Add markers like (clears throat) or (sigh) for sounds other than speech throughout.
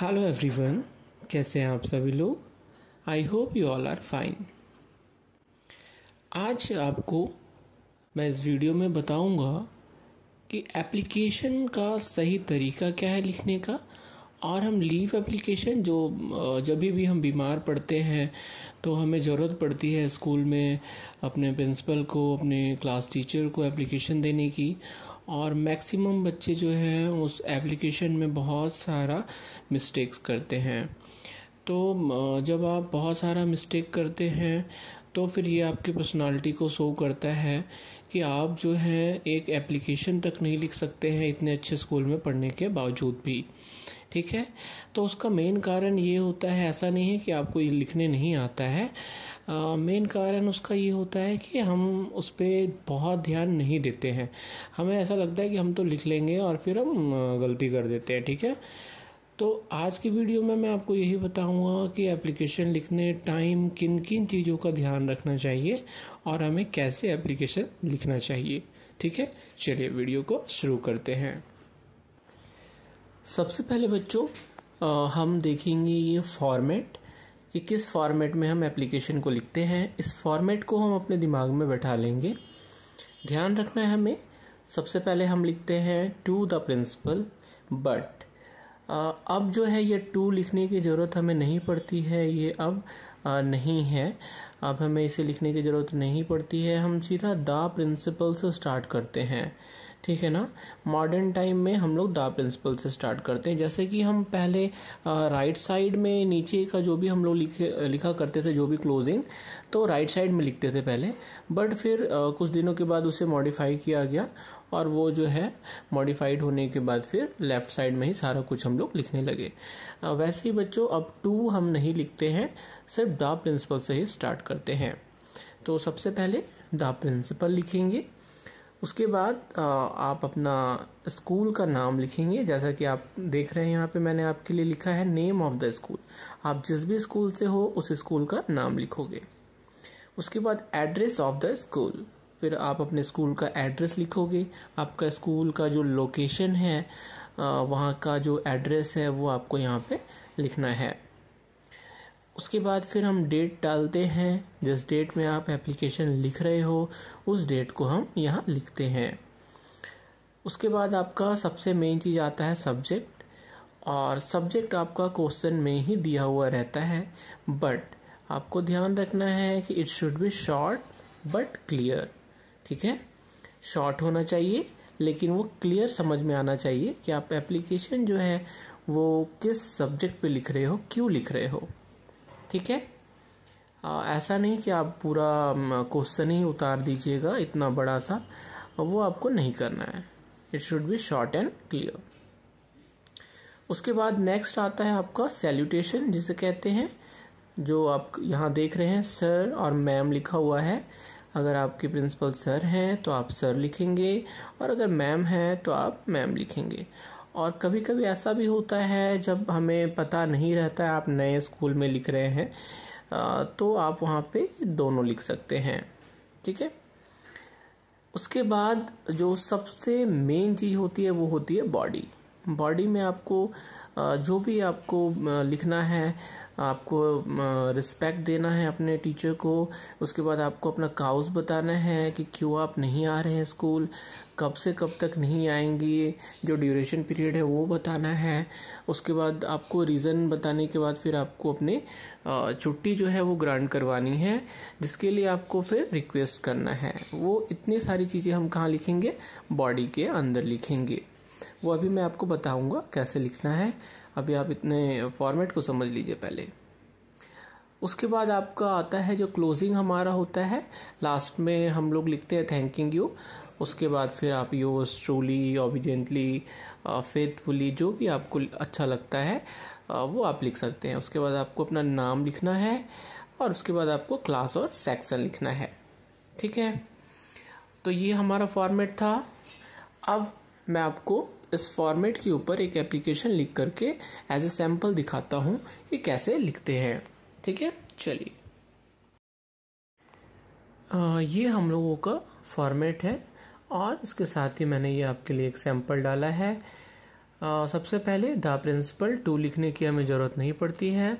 hello everyone कैसे हैं आप सभी लोग I hope you all are fine आज आपको मैं इस वीडियो में बताऊंगा कि एप्लीकेशन का सही तरीका क्या है लिखने का और हम लीव एप्लीकेशन जो जब भी हम बीमार पड़ते हैं तो हमें ज़रूरत पड़ती है स्कूल में अपने प्रिंसिपल को अपने क्लास टीचर को एप्लीकेशन देने की और मैक्सिमम बच्चे जो हैं उस एप्लीकेशन में बहुत सारा मिस्टेक्स करते हैं तो जब आप बहुत सारा मिस्टेक करते हैं तो फिर ये आपकी पर्सनालिटी को शो करता है कि आप जो है एक एप्लीकेशन तक नहीं लिख सकते हैं इतने अच्छे स्कूल में पढ़ने के बावजूद भी ठीक है तो उसका मेन कारण ये होता है ऐसा नहीं है कि आपको ये लिखने नहीं आता है मेन कारण उसका ये होता है कि हम उस पर बहुत ध्यान नहीं देते हैं हमें ऐसा लगता है कि हम तो लिख लेंगे और फिर हम गलती कर देते हैं ठीक है तो आज की वीडियो में मैं आपको यही बताऊंगा कि एप्लीकेशन लिखने टाइम किन किन चीज़ों का ध्यान रखना चाहिए और हमें कैसे एप्लीकेशन लिखना चाहिए ठीक है चलिए वीडियो को शुरू करते हैं सबसे पहले बच्चों हम देखेंगे ये फॉर्मेट कि किस फॉर्मेट में हम एप्लीकेशन को लिखते हैं इस फॉर्मेट को हम अपने दिमाग में बैठा लेंगे ध्यान रखना है हमें सबसे पहले हम लिखते हैं टू द प्रिंसिपल बट अब जो है ये टू लिखने की ज़रूरत हमें नहीं पड़ती है ये अब नहीं है अब हमें इसे लिखने की ज़रूरत नहीं पड़ती है हम सीधा द प्रिंसिपल से स्टार्ट करते हैं ठीक है ना मॉडर्न टाइम में हम लोग दा प्रिंसिपल से स्टार्ट करते हैं जैसे कि हम पहले राइट साइड में नीचे का जो भी हम लोग लिखे लिखा करते थे जो भी क्लोजिंग तो राइट साइड में लिखते थे पहले बट फिर आ, कुछ दिनों के बाद उसे मॉडिफाई किया गया और वो जो है मॉडिफाइड होने के बाद फिर लेफ्ट साइड में ही सारा कुछ हम लोग लिखने लगे वैसे ही बच्चों अब टू हम नहीं लिखते हैं सिर्फ डा प्रिंसिपल से ही स्टार्ट करते हैं तो सबसे पहले डा प्रिंसिपल लिखेंगे उसके बाद आप अपना स्कूल का नाम लिखेंगे जैसा कि आप देख रहे हैं यहाँ पे मैंने आपके लिए लिखा है नेम ऑफ द स्कूल आप जिस भी स्कूल से हो उस स्कूल का नाम लिखोगे उसके बाद एड्रेस ऑफ द स्कूल फिर आप अपने स्कूल का एड्रेस लिखोगे आपका स्कूल का जो लोकेशन है वहाँ का जो एड्रेस है वो आपको यहाँ पे लिखना है उसके बाद फिर हम डेट डालते हैं जिस डेट में आप एप्लीकेशन लिख रहे हो उस डेट को हम यहाँ लिखते हैं उसके बाद आपका सबसे मेन चीज़ आता है सब्जेक्ट और सब्जेक्ट आपका क्वेश्चन में ही दिया हुआ रहता है बट आपको ध्यान रखना है कि it should be short but clear ठीक है शॉर्ट होना चाहिए लेकिन वो क्लियर समझ में आना चाहिए कि आप एप्लीकेशन जो है वो किस सब्जेक्ट पे लिख रहे हो क्यों लिख रहे हो ठीक है आ, ऐसा नहीं कि आप पूरा क्वेश्चन ही उतार दीजिएगा इतना बड़ा सा वो आपको नहीं करना है it should be short and clear उसके बाद नेक्स्ट आता है आपका सैल्यूटेशन जिसे कहते हैं जो आप यहाँ देख रहे हैं सर और मैम लिखा हुआ है अगर आपके प्रिंसिपल सर हैं तो आप सर लिखेंगे और अगर मैम हैं तो आप मैम लिखेंगे और कभी कभी ऐसा भी होता है जब हमें पता नहीं रहता है आप नए स्कूल में लिख रहे हैं तो आप वहाँ पे दोनों लिख सकते हैं ठीक है उसके बाद जो सबसे मेन चीज़ होती है वो होती है बॉडी बॉडी में आपको जो भी आपको लिखना है आपको रिस्पेक्ट देना है अपने टीचर को उसके बाद आपको अपना काउस बताना है कि क्यों आप नहीं आ रहे हैं स्कूल कब से कब तक नहीं आएंगी जो ड्यूरेशन पीरियड है वो बताना है उसके बाद आपको रीज़न बताने के बाद फिर आपको अपने छुट्टी जो है वो ग्रांट करवानी है जिसके लिए आपको फिर रिक्वेस्ट करना है वो इतनी सारी चीज़ें हम कहाँ लिखेंगे बॉडी के अंदर लिखेंगे वो अभी मैं आपको बताऊंगा कैसे लिखना है अभी आप इतने फॉर्मेट को समझ लीजिए पहले उसके बाद आपका आता है जो क्लोजिंग हमारा होता है लास्ट में हम लोग लिखते हैं थैंकिंग यू उसके बाद फिर आप यो ट्रूली ओबिजेंटली फेथफुली जो भी आपको अच्छा लगता है uh, वो आप लिख सकते हैं उसके बाद आपको अपना नाम लिखना है और उसके बाद आपको क्लास और सेक्शन लिखना है ठीक है तो ये हमारा फॉर्मेट था अब मैं आपको इस फॉर्मेट के ऊपर एक एप्लीकेशन लिख करके एज ए सैम्पल दिखाता हूँ कि कैसे लिखते हैं ठीक है चलिए ये हम लोगों का फॉर्मेट है और इसके साथ ही मैंने ये आपके लिए एक सैम्पल डाला है आ, सबसे पहले द प्रिंसिपल टू लिखने की हमें ज़रूरत नहीं पड़ती है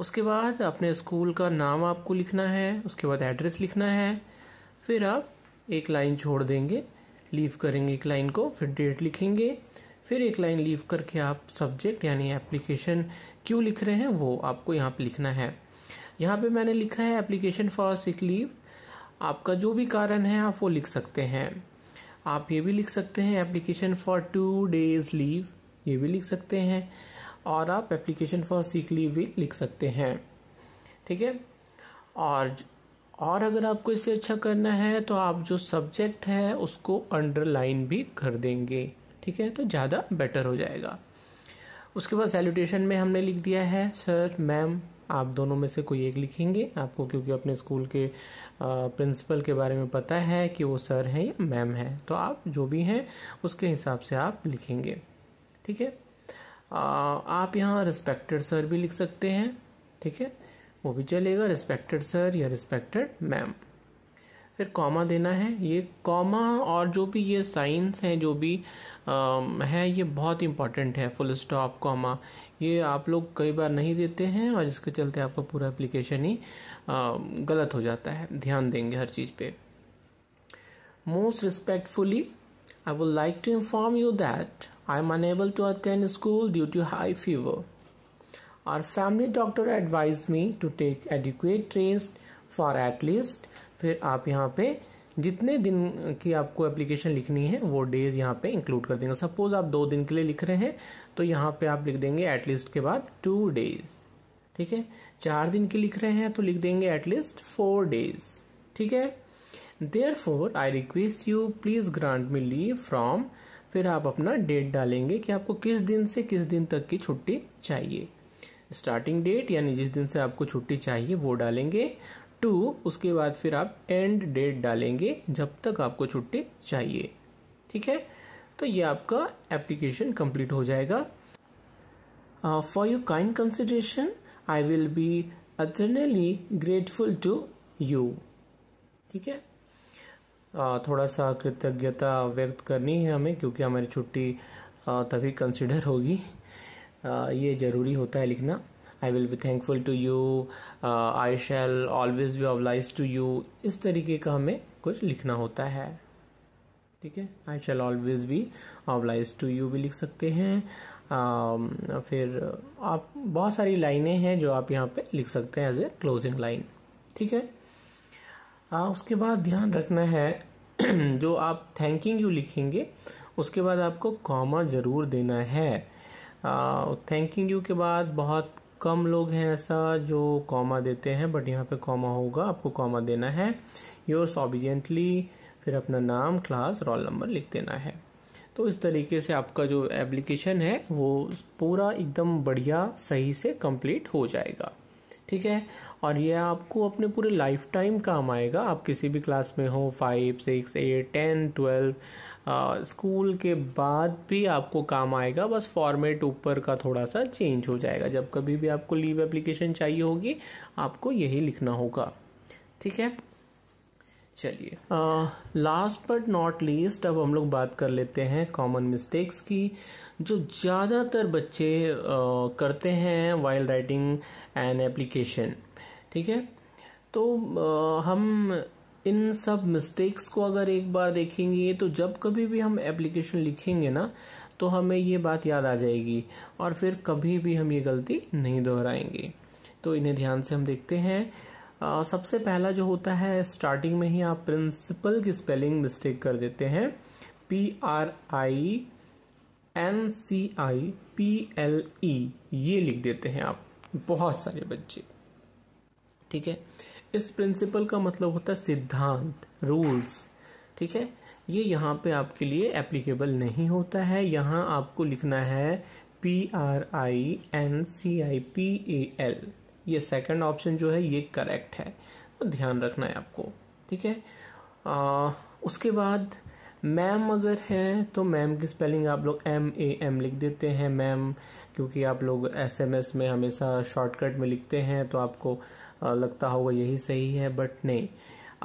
उसके बाद अपने स्कूल का नाम आपको लिखना है उसके बाद एड्रेस लिखना है फिर आप एक लाइन छोड़ देंगे लीव करेंगे एक लाइन को फिर डेट लिखेंगे फिर एक लाइन लीव करके आप सब्जेक्ट यानी एप्लीकेशन क्यों लिख रहे हैं वो आपको यहाँ पे लिखना है यहाँ पे मैंने लिखा है एप्लीकेशन फॉर सिक लीव आपका जो भी कारण है आप वो लिख सकते हैं आप ये भी लिख सकते हैं application for two days leave ये भी लिख सकते हैं और आप एप्लीकेशन फॉर सीख लीव भी लिख सकते हैं ठीक है और और अगर आपको इसे अच्छा करना है तो आप जो सब्जेक्ट है उसको अंडरलाइन भी कर देंगे ठीक है तो ज़्यादा बेटर हो जाएगा उसके बाद सैल्यूटेशन में हमने लिख दिया है सर मैम आप दोनों में से कोई एक लिखेंगे आपको क्योंकि अपने स्कूल के प्रिंसिपल के बारे में पता है कि वो सर हैं या मैम है तो आप जो भी हैं उसके हिसाब से आप लिखेंगे ठीक है आप यहाँ रिस्पेक्टेड सर भी लिख सकते हैं ठीक है वो भी चलेगा रिस्पेक्टेड सर या रिस्पेक्टेड मैम फिर कॉमा देना है ये कॉमा और जो भी ये साइंस हैं जो भी आ, है ये बहुत इंपॉर्टेंट है फुल स्टॉप कॉमा ये आप लोग कई बार नहीं देते हैं और इसके चलते आपका पूरा एप्लीकेशन ही आ, गलत हो जाता है ध्यान देंगे हर चीज़ पे most respectfully I would like to inform you that I am unable to attend school due to high fever Our family doctor advised me to take adequate rest for at least फिर आप यहाँ पे जितने दिन की आपको application लिखनी है वो डेज यहाँ पे इंक्लूड कर देंगे सपोज आप दो दिन के लिए लिख रहे हैं तो यहाँ पे आप लिख देंगे एटलीस्ट के बाद टू डेज ठीक है चार दिन के लिख रहे हैं तो लिख देंगे एटलीस्ट फोर डेज ठीक है therefore I request you please grant me leave from फिर आप अपना डेट डालेंगे कि आपको किस दिन से किस दिन तक की छुट्टी चाहिए स्टार्टिंग डेट यानी जिस दिन से आपको छुट्टी चाहिए वो डालेंगे टू उसके बाद फिर आप एंड डेट डालेंगे जब तक आपको छुट्टी चाहिए ठीक है तो ये आपका एप्लीकेशन कंप्लीट हो जाएगा for you kind consideration I will be utterly grateful to you ठीक है uh, थोड़ा सा कृतज्ञता व्यक्त करनी है हमें क्योंकि हमारी छुट्टी uh, तभी कंसिडर होगी ये ज़रूरी होता है लिखना I will be thankful to you I shall always be obliged to you इस तरीके का हमें कुछ लिखना होता है ठीक है I shall always be obliged to you भी लिख सकते हैं uh, फिर आप बहुत सारी लाइनें हैं जो आप यहाँ पे लिख सकते हैं एज ए क्लोजिंग लाइन ठीक है uh, उसके बाद ध्यान रखना है (clears throat) जो आप थैंकिंग यू लिखेंगे उसके बाद आपको कॉमा ज़रूर देना है थैंकिंग यू के बाद बहुत कम लोग हैं ऐसा जो कॉमा देते हैं बट यहाँ पे कॉमा होगा आपको कॉमा देना है योर्स ऑबिजेंटली फिर अपना नाम क्लास रोल नंबर लिख देना है तो इस तरीके से आपका जो एप्लीकेशन है वो पूरा एकदम बढ़िया सही से कंप्लीट हो जाएगा ठीक है और यह आपको अपने पूरे लाइफ टाइम काम आएगा आप किसी भी क्लास में हो five six eight ten twelve school के बाद भी आपको काम आएगा बस फॉर्मेट ऊपर का थोड़ा सा चेंज हो जाएगा जब कभी भी आपको लीव एप्लीकेशन चाहिए होगी आपको यही लिखना होगा ठीक है चलिए लास्ट बट नॉट लीस्ट अब हम लोग बात कर लेते हैं कॉमन मिस्टेक्स की जो ज़्यादातर बच्चे uh, करते हैं वाइल राइटिंग एन एप्लीकेशन ठीक है तो uh, हम इन सब मिस्टेक्स को अगर एक बार देखेंगे तो जब कभी भी हम एप्लीकेशन लिखेंगे ना तो हमें ये बात याद आ जाएगी और फिर कभी भी हम ये गलती नहीं दोहराएंगे तो इन्हें ध्यान से हम देखते हैं आ, सबसे पहला जो होता है स्टार्टिंग में ही आप प्रिंसिपल की स्पेलिंग मिस्टेक कर देते हैं P R I N C I P L E ये लिख देते हैं आप बहुत सारे बच्चे ठीक है इस प्रिंसिपल का मतलब होता है सिद्धांत रूल्स ठीक है ये यहाँ पे आपके लिए एप्लीकेबल नहीं होता है यहाँ आपको लिखना है P R I N C I P A L ये सेकंड ऑप्शन जो है ये करेक्ट है तो ध्यान रखना है आपको ठीक है आ, उसके बाद मैम अगर है तो मैम की स्पेलिंग आप लोग एम ए एम लिख देते हैं मैम क्योंकि आप लोग एस एम एस में हमेशा शॉर्टकट में लिखते हैं तो आपको लगता होगा यही सही है बट नहीं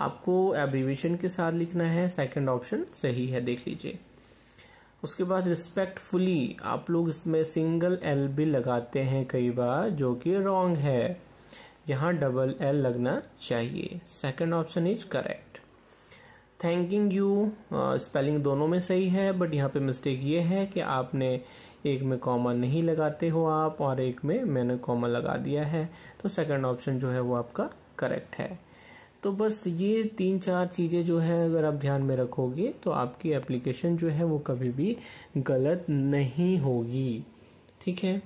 आपको एब्रीवेशन के साथ लिखना है सेकंड ऑप्शन सही है देख लीजिए उसके बाद रिस्पेक्टफुली आप लोग इसमें सिंगल एल भी लगाते हैं कई बार जो कि रॉन्ग है यहाँ डबल एल लगना चाहिए second option is correct thanking you spelling दोनों में सही है बट यहाँ पे मिस्टेक ये है कि आपने एक में कॉमा नहीं लगाते हो आप और एक में मैंने कॉमा लगा दिया है तो सेकंड ऑप्शन जो है वो आपका करेक्ट है तो बस ये तीन चार चीज़ें जो है अगर आप ध्यान में रखोगे तो आपकी एप्लीकेशन जो है वो कभी भी गलत नहीं होगी ठीक है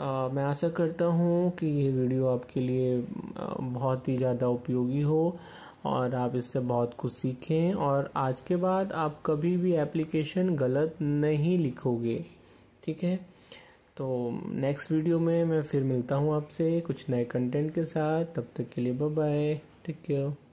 आ, मैं आशा करता हूँ कि ये वीडियो आपके लिए बहुत ही ज़्यादा उपयोगी हो और आप इससे बहुत कुछ सीखें और आज के बाद आप कभी भी एप्लीकेशन गलत नहीं लिखोगे ठीक है तो नेक्स्ट वीडियो में मैं फिर मिलता हूँ आपसे कुछ नए कंटेंट के साथ तब तक के लिए बाय बाय टेक केयर